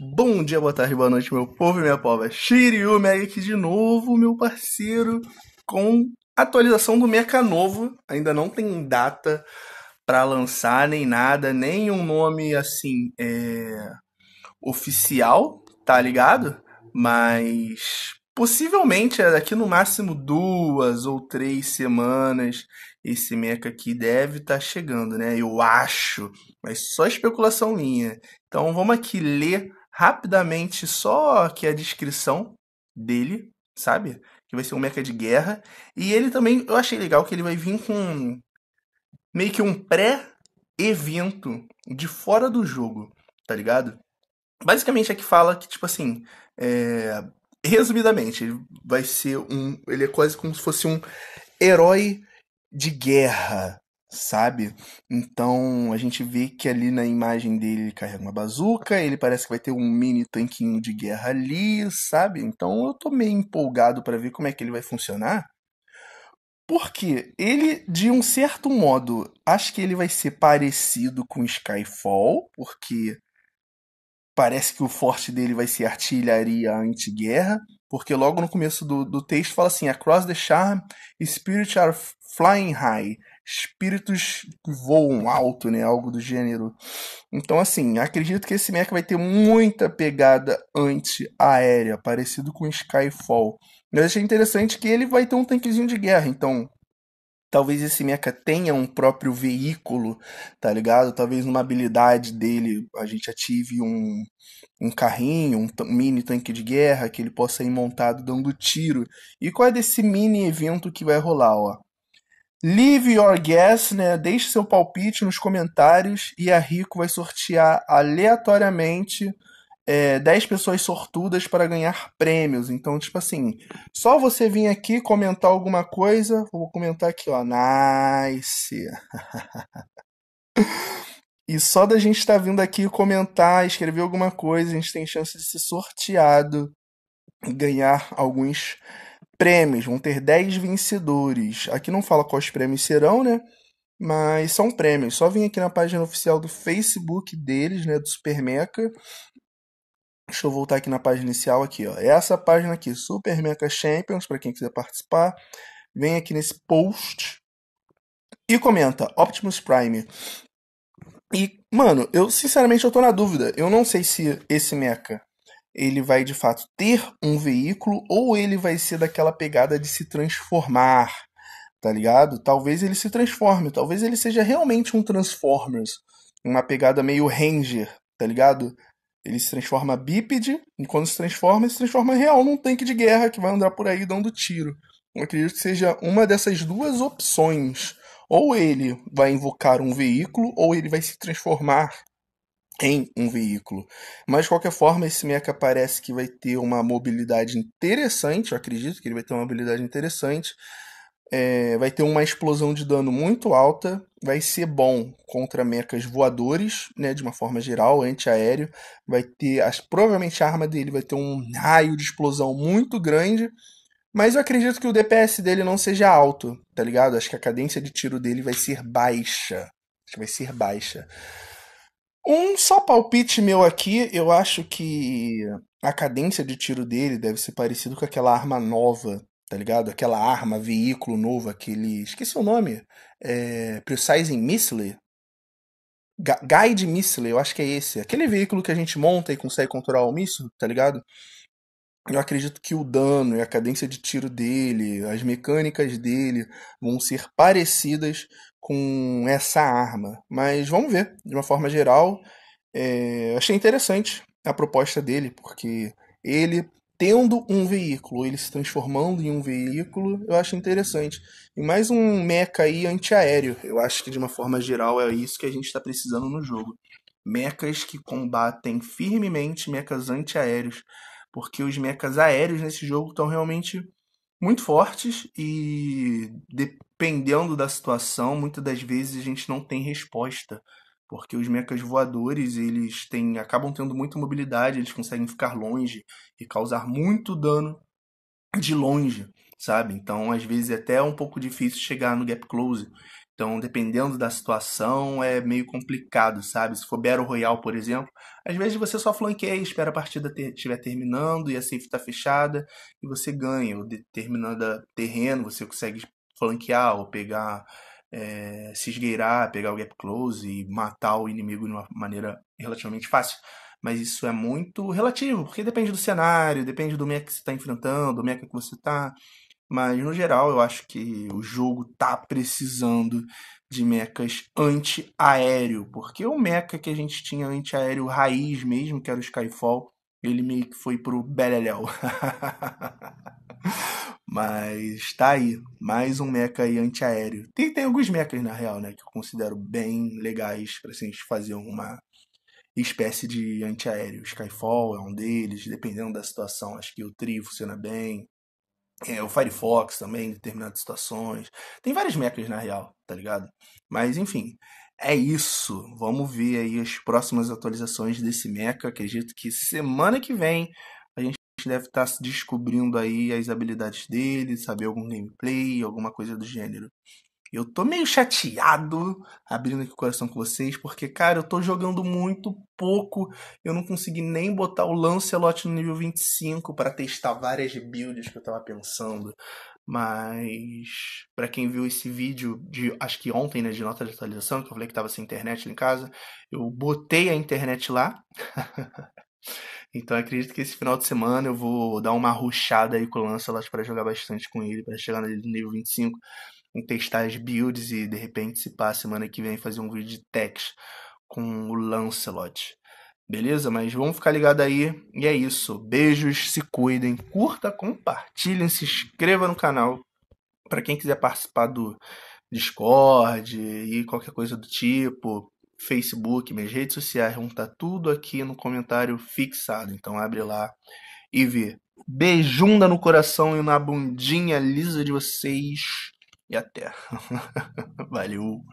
Bom dia, boa tarde, boa noite, meu povo e minha pova. Shiryu Mega aqui de novo, meu parceiro, com atualização do Mecha novo. Ainda não tem data para lançar, nem nada, nem um nome assim é... oficial, tá ligado? Mas possivelmente é daqui no máximo duas ou três semanas esse meca aqui deve estar tá chegando, né? Eu acho, mas só especulação minha. Então vamos aqui ler rapidamente só que a descrição dele, sabe? Que vai ser um mecha de guerra. E ele também, eu achei legal que ele vai vir com meio que um pré-evento de fora do jogo, tá ligado? Basicamente é que fala que, tipo assim, é... resumidamente, ele vai ser um. Ele é quase como se fosse um herói de guerra, sabe? Então a gente vê que ali na imagem dele ele carrega uma bazuca, ele parece que vai ter um mini tanquinho de guerra ali, sabe? Então eu tô meio empolgado para ver como é que ele vai funcionar. Porque ele, de um certo modo, acho que ele vai ser parecido com Skyfall, porque parece que o forte dele vai ser artilharia anti-guerra, porque logo no começo do, do texto fala assim: Across the Charm, spirits are flying high espíritos que voam alto, né? Algo do gênero. Então, assim, acredito que esse mecha vai ter muita pegada antiaérea, parecido com Skyfall. Mas achei interessante que ele vai ter um tanquezinho de guerra, então talvez esse mecha tenha um próprio veículo, tá ligado? Talvez numa habilidade dele a gente ative um, um carrinho, um, um mini tanque de guerra que ele possa ir montado dando tiro. E qual é desse mini evento que vai rolar, ó? Leave your guess, né? Deixe seu palpite nos comentários e a Rico vai sortear aleatoriamente é, 10 pessoas sortudas para ganhar prêmios. Então, tipo assim, só você vir aqui comentar alguma coisa, vou comentar aqui, ó, nice. e só da gente estar tá vindo aqui comentar, escrever alguma coisa, a gente tem chance de ser sorteado e ganhar alguns prêmios, vão ter 10 vencedores. Aqui não fala quais prêmios serão, né? Mas são prêmios. Só vim aqui na página oficial do Facebook deles, né? Do Supermeca. Deixa eu voltar aqui na página inicial aqui, ó. É essa página aqui, Super Mecha Champions, para quem quiser participar. Vem aqui nesse post e comenta Optimus Prime. E, mano, eu sinceramente eu tô na dúvida. Eu não sei se esse mecha ele vai de fato ter um veículo ou ele vai ser daquela pegada de se transformar, tá ligado? Talvez ele se transforme, talvez ele seja realmente um Transformers, uma pegada meio Ranger, tá ligado? Ele se transforma bípede, e quando se transforma, ele se transforma real num tanque de guerra que vai andar por aí dando tiro. Eu acredito que seja uma dessas duas opções. Ou ele vai invocar um veículo, ou ele vai se transformar em um veículo. Mas de qualquer forma, esse meca parece que vai ter uma mobilidade interessante, eu acredito que ele vai ter uma mobilidade interessante. É, vai ter uma explosão de dano muito alta, vai ser bom contra mechas voadores, né, de uma forma geral, antiaéreo. Vai ter, as, provavelmente a arma dele vai ter um raio de explosão muito grande, mas eu acredito que o DPS dele não seja alto, tá ligado? Acho que a cadência de tiro dele vai ser baixa. Acho que vai ser baixa. Um só palpite meu aqui, eu acho que a cadência de tiro dele deve ser parecido com aquela arma nova, tá ligado? Aquela arma, veículo novo, aquele. Esqueci o nome. É... Precising Missile? Guide Missile, eu acho que é esse. Aquele veículo que a gente monta e consegue controlar o míssil, tá ligado? Eu acredito que o dano e a cadência de tiro dele, as mecânicas dele, vão ser parecidas com essa arma. Mas vamos ver, de uma forma geral, é, achei interessante a proposta dele, porque ele tendo um veículo, ele se transformando em um veículo, eu acho interessante. E mais um mecha aí antiaéreo. Eu acho que de uma forma geral é isso que a gente está precisando no jogo. Mechas que combatem firmemente mechas antiaéreos. Porque os mechas aéreos nesse jogo estão realmente muito fortes e dependendo da situação, muitas das vezes a gente não tem resposta, porque os mechas voadores, eles têm acabam tendo muita mobilidade, eles conseguem ficar longe e causar muito dano de longe, sabe? Então, às vezes é até um pouco difícil chegar no gap close. Então, dependendo da situação, é meio complicado, sabe? Se for Battle Royale, por exemplo, às vezes você só flanqueia, espera a partida estiver ter, terminando e a safe está fechada e você ganha. Ou determinado terreno, você consegue flanquear ou pegar, é, se esgueirar, pegar o gap close e matar o inimigo de uma maneira relativamente fácil. Mas isso é muito relativo, porque depende do cenário, depende do mecha que você está enfrentando, do mecha que você está mas no geral, eu acho que o jogo tá precisando de mechas antiaéreo, porque o mecha que a gente tinha antiaéreo raiz mesmo, que era o Skyfall, ele meio que foi pro beleléu. Mas tá aí, mais um mecha aí antiaéreo. Tem, tem alguns mechas na real, né, que eu considero bem legais pra assim, a gente fazer uma espécie de antiaéreo. Skyfall é um deles, dependendo da situação, acho que o Tri funciona bem é, o Firefox também, em determinadas situações. Tem várias mecas na real, tá ligado? Mas enfim, é isso. Vamos ver aí as próximas atualizações desse meca. Acredito que semana que vem a gente deve tá estar descobrindo aí as habilidades dele, saber algum gameplay, alguma coisa do gênero. Eu tô meio chateado abrindo aqui o coração com vocês, porque, cara, eu tô jogando muito pouco. Eu não consegui nem botar o Lancelot no nível 25 para testar várias builds que eu tava pensando. Mas, para quem viu esse vídeo de, acho que ontem, né, de nota de atualização, que eu falei que tava sem internet lá em casa, eu botei a internet lá. Então acredito que esse final de semana eu vou dar uma ruchada aí com o Lancelot para jogar bastante com ele, para chegar no nível 25 em testar as builds e de repente se pá, semana que vem fazer um vídeo de techs com o Lancelot. Beleza? Mas vamos ficar ligado aí. E é isso. Beijos, se cuidem, curta, compartilhem, se inscreva no canal. Para quem quiser participar do Discord e qualquer coisa do tipo, Facebook, minhas redes sociais, vão estar tá tudo aqui no comentário fixado. Então abre lá e vê. Beijunda no coração e na bundinha lisa de vocês e até. Valeu!